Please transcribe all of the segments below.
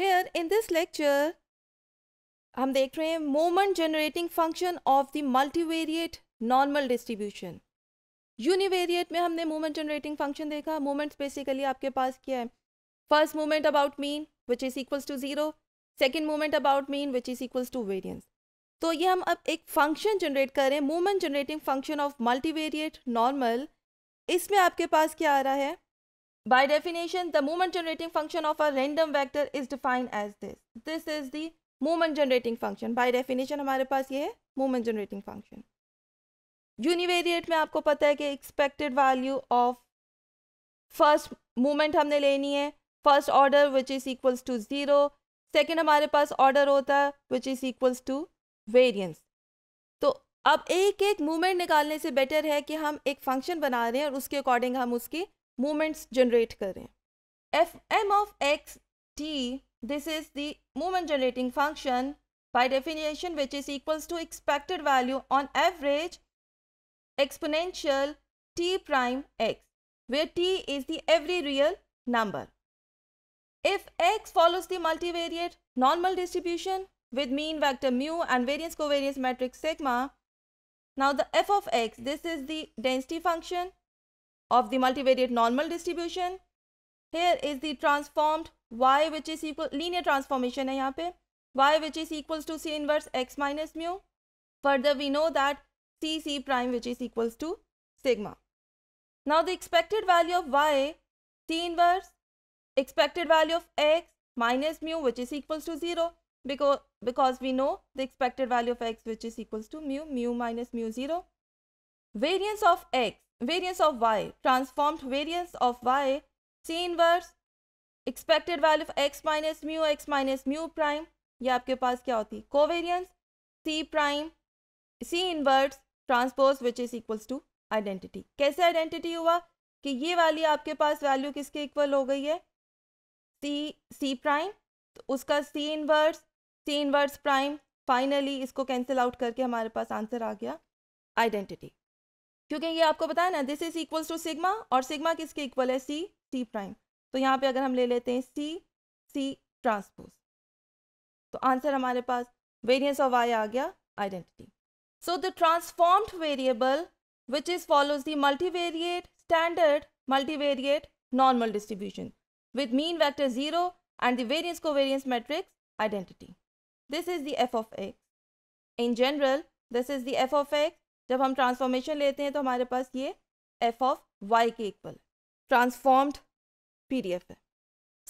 Here in this lecture हम देख रहे हैं moment generating function of the multivariate normal distribution univariate में हमने मोमेंट जनरेटिंग फंक्शन देखा मोमेंट्स बेसिकली आपके पास क्या है first moment about mean which is equals to zero second moment about mean which is equals to variance तो ये हम अब एक फंक्शन जनरेट कर रहे हैं moment generating function of multivariate normal इसमें आपके पास क्या आ रहा है By definition, the moment generating function of a random vector is defined as this. This is the movement generating function. By definition हमारे पास ये है movement generating function. यूनिवेरिएट में आपको पता है कि expected value of first movement हमने लेनी है first order which is equals to zero second हमारे पास ऑर्डर होता है which is equals to variance तो अब एक एक मूवमेंट निकालने से बेटर है कि हम एक फंक्शन बना रहे हैं और उसके अकॉर्डिंग हम उसकी Moments generate. करें F M of this is the moment generating function by definition which is equals to expected value on average exponential t prime x where t is the every real number. If x follows the multivariate normal distribution with mean vector mu and variance covariance matrix sigma, now the f of x, this is the density function of the multivariate normal distribution. Here is the transformed y which is equal linear transformation है यहाँ which is equals to c inverse x minus mu. Further we know that c c prime which is equals to sigma. Now the expected value of y c inverse expected value of x minus mu which is equals to 0 because because we know the expected value of x which is equals to mu mu minus mu 0 variance of x variance of y transformed variance of y c inverse expected value of X minus mu X minus mu prime ये आपके पास क्या होती है covariance C prime C inverse transpose which is equals to identity कैसे identity हुआ कि ये वाली आपके पास वैल्यू किसके इक्वल हो गई है सी सी प्राइम तो उसका C inverse C inverse prime finally इसको कैंसिल आउट करके हमारे पास आंसर आ गया आइडेंटिटी क्योंकि ये आपको बताया ना this is equals to sigma और सिग्मा किसके इक्वल है सी सी प्राइम तो यहाँ पे अगर हम ले लेते हैं सी सी ट्रांसपोज तो आंसर हमारे पास वेरियंस ऑफ आई आ गया identity so the transformed variable which is follows the multivariate standard multivariate normal distribution mean vector zero and the variance covariance matrix identity this is the F of X in general this is the F of X जब हम transformation लेते हैं तो हमारे पास ये F of Y के equal transformed P D F है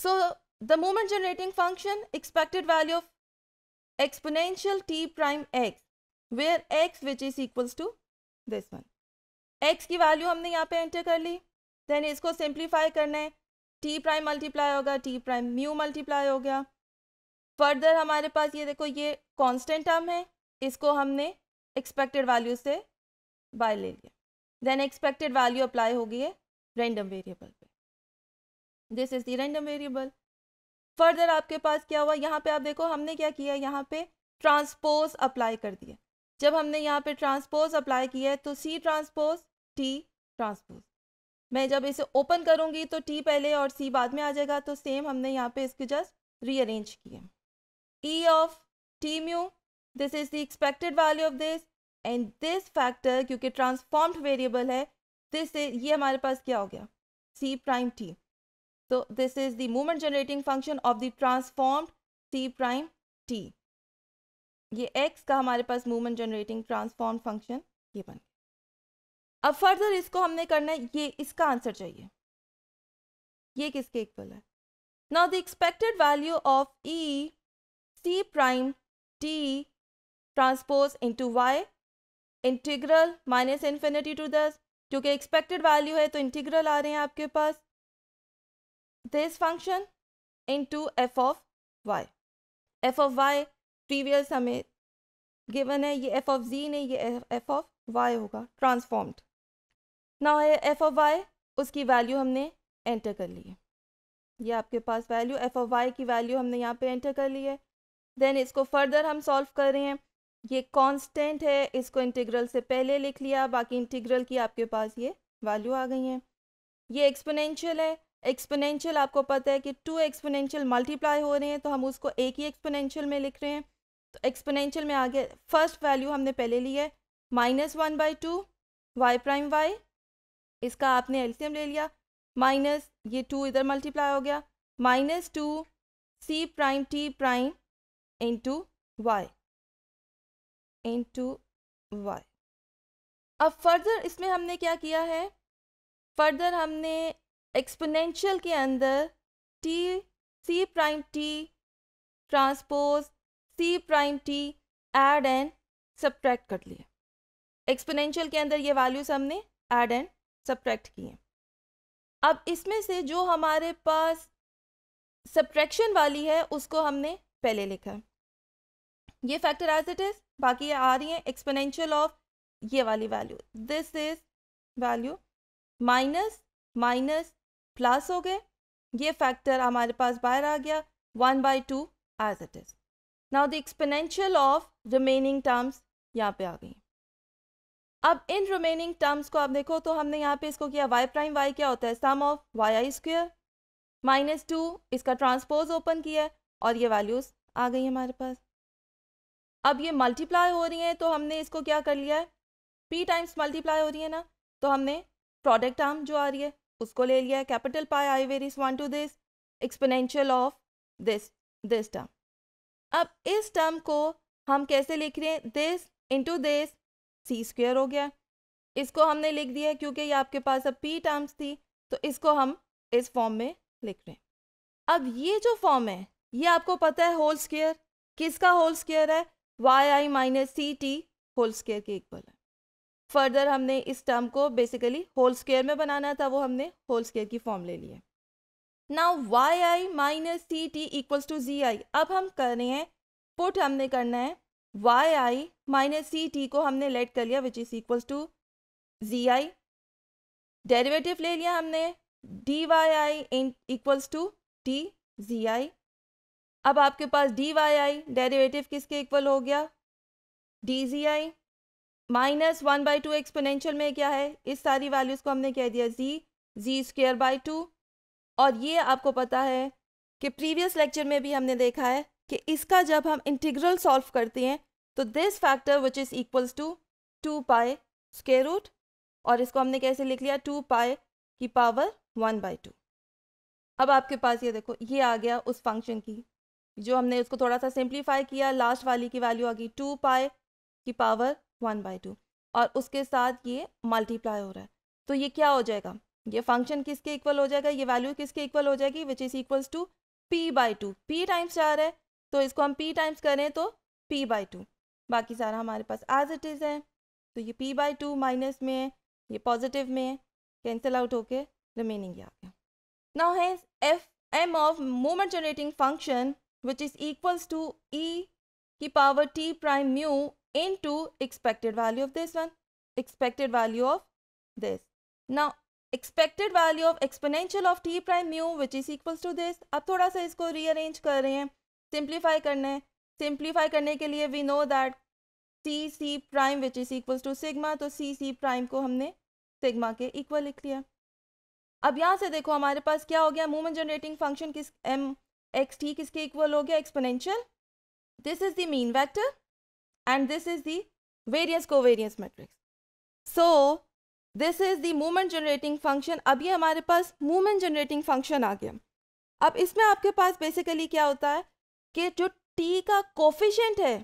so the moment generating function expected value of exponential T prime X where X which is equals to this one X की वैल्यू हमने यहाँ पे एंटर कर ली then इसको simplify करना है टी प्राइम मल्टीप्लाई होगा टी प्राइम म्यू मल्टीप्लाई हो गया फर्दर हमारे पास ये देखो ये कॉन्स्टेंट टर्म है इसको हमने एक्सपेक्टेड वैल्यू से बाय ले लिया देन एक्सपेक्टेड वैल्यू अप्लाई होगी है रेंडम वेरिएबल पे this is the random variable further आपके पास क्या हुआ यहाँ पे आप देखो हमने क्या किया यहाँ पे ट्रांसपोज अप्लाई कर दिया जब हमने यहाँ पे ट्रांसपोज अप्लाई किया है तो सी ट्रांसपोज टी ट्रांसपोज मैं जब इसे ओपन करूँगी तो टी पहले और सी बाद में आ जाएगा तो सेम हमने यहाँ पे इसके जस्ट रीअरेंज किया E of T mu this is the expected value of this and this factor क्योंकि ट्रांसफॉर्म्ड वेरिएबल है दिस इज ये हमारे पास क्या हो गया सी प्राइम टी तो this is the movement generating function of the transformed C prime T ये एक्स का हमारे पास मूवमेंट जनरेटिंग ट्रांसफॉर्म फंक्शन ये बन गया अब फर्दर इसको हमने करना है ये इसका आंसर चाहिए ये किसके इक्वल है now the expected value of E C prime T transpose into Y integral minus infinity to दस क्योंकि एक्सपेक्टेड वैल्यू है तो इंटीग्रल आ रहे हैं आपके पास this function into F of Y F of Y previous हमें गिवन है ये एफ ऑफ जी नहीं ये एफ ऑफ वाई होगा ट्रांसफॉर्म्ड ना है एफ ऑफ वाई उसकी वैल्यू हमने एंटर कर ली है ये आपके पास वैल्यू एफ ऑफ वाई की वैल्यू हमने यहाँ पे एंटर कर ली है देन इसको फर्दर हम सॉल्व कर रहे हैं ये कांस्टेंट है इसको इंटीग्रल से पहले लिख लिया बाकी इंटीग्रल की आपके पास ये वैल्यू आ गई है ये एक्सपोनेंशियल है एक्सपोनेंशियल आपको पता है कि टू एक्सपोनेंशियल मल्टीप्लाई हो रहे हैं तो हम उसको एक ही एक्सपोनेंशियल में लिख रहे हैं तो एक्सपोनेंशियल में आगे फर्स्ट वैल्यू हमने पहले ली है minus one by two Y prime Y इसका आपने एल्सियम ले लिया माइनस ये टू इधर मल्टीप्लाई हो गया minus two C prime T prime into Y into Y अब फर्दर इसमें हमने क्या किया है फर्दर हमने एक्सपोनेंशियल के अंदर T C prime T transpose C prime T add and subtract कर लिया एक्सपोनेंशियल के अंदर ये वैल्यूज हमने एड एंड सब्ट्रैक्ट किए अब इसमें से जो हमारे पास सब्ट्रैक्शन वाली है उसको हमने पहले लिखा ये फैक्टर एज इट इज़ बाकी ये आ रही है एक्सपोनेंशियल ऑफ ये वाली value this is value minus minus plus हो गए ये फैक्टर हमारे पास बाहर आ गया one by two as it is now the exponential of remaining terms यहाँ पे आ गई अब इन रिमेनिंग टर्म्स को आप देखो तो हमने यहाँ पे इसको किया वाई प्राइम वाई क्या होता है sum of Y I square minus two इसका ट्रांसपोज ओपन किया और ये वैल्यूज़ आ गई हमारे पास अब ये मल्टीप्लाई हो रही हैं तो हमने इसको क्या कर लिया है पी टाइम्स मल्टीप्लाई हो रही है ना तो हमने प्रोडक्ट टर्म जो आ रही है उसको ले लिया है capital pi I varies one two this exponential of this this term अब इस टर्म को हम कैसे लिख रहे हैं this into this C square हो गया इसको हमने लिख दिया है क्योंकि ये आपके पास अब पी टर्म्स थी तो इसको हम इस फॉर्म में लिख रहे हैं अब ये जो फॉर्म है ये आपको पता है होल स्क्वेयर किसका होल स्क्वेयर है Y I minus C T whole square के इक्वल है फर्दर हमने इस टर्म को बेसिकली होल स्केयर में बनाना था वो हमने होल स्केयर की फॉर्म ले ली है now Y I minus C T equals to G I अब हम कर रहे हैं पुट हमने करना है Y I minus C T को हमने लेट कर लिया which is equals to G I derivative ले लिया हमने D Y I in equals to T G I अब आपके पास डी वाई आई डेरिवेटिव किसके इक्वल हो गया D G I minus one by to exponential में क्या है इस सारी वैल्यूज़ को हमने कह दिया G G square by two और ये आपको पता है कि प्रीवियस लेक्चर में भी हमने देखा है कि इसका जब हम इंटीग्रल सॉल्व करते हैं तो this factor which is equals to two pi square root और इसको हमने कैसे लिख लिया टू पाए की पावर वन बाई टू अब आपके पास ये देखो ये आ गया उस फंक्शन की जो हमने उसको थोड़ा सा सिंप्लीफाई किया लास्ट वाली की वैल्यू आ गई टू पाई की पावर वन बाई टू और उसके साथ ये मल्टीप्लाई हो रहा है तो ये क्या हो जाएगा ये फंक्शन किसके इक्वल हो जाएगा ये वैल्यू किसके इक्वल हो जाएगी which is equals to P by two P times चार है तो इसको हम पी टाइम्स करें तो पी बाई टू बाकी सारा हमारे पास एज इट इज़ है तो ये पी बाई टू माइनस में है ये पॉजिटिव में है कैंसिल आउट होके रिमेनिंग आ गया now has F M of moment generating function which is equals to e की power t prime mu into expected value of this one, expected value of this. Now, expected value of exponential of T prime mu which is equals to this अब थोड़ा सा इसको rearrange कर रहे हैं simplify करने है सिंप्लीफाई करने के लिए we know that C C prime which is equals to sigma तो सी सी प्राइम को हमने सिग्मा के इक्वल लिख लिया अब यहाँ से देखो हमारे पास क्या हो गया मोमेंट जनरेटिंग फंक्शन किस एम एक्स टी किसके इक्वल हो गया exponential this is the mean vector and this is the variance variance matrix so this is the movement generating function अब ये हमारे पास मूवमेंट जनरेटिंग फंक्शन आ गया अब इसमें आपके पास बेसिकली क्या होता है कि जो टी का कोफिशेंट है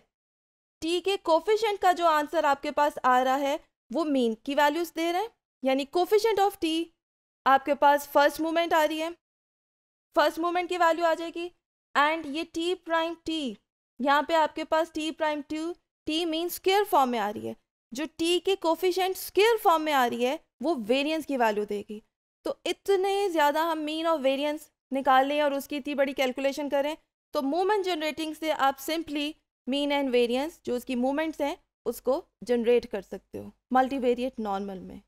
टी के कोफिशेंट का जो आंसर आपके पास आ रहा है वो मीन की वैल्यूज दे रहे हैं यानी कोफिशेंट ऑफ टी आपके पास फर्स्ट मूवमेंट आ रही है फर्स्ट मोमेंट की वैल्यू आ जाएगी एंड ये टी प्राइम टी यहाँ पे आपके पास T prime to T mean square form में आ रही है जो टी के कोफिशेंट स्केयर फॉर्म में आ रही है वो वेरियंस की वैल्यू देगी तो इतने ज़्यादा हम मीन और वेरियंस निकालें और उसकी इतनी बड़ी कैलकुलेशन करें तो मोमेंट जनरेटिंग से आप सिंपली मीन एंड वेरियंस जो उसकी मोमेंट्स हैं उसको जनरेट कर सकते हो मल्टीवेरिएट नॉर्मल में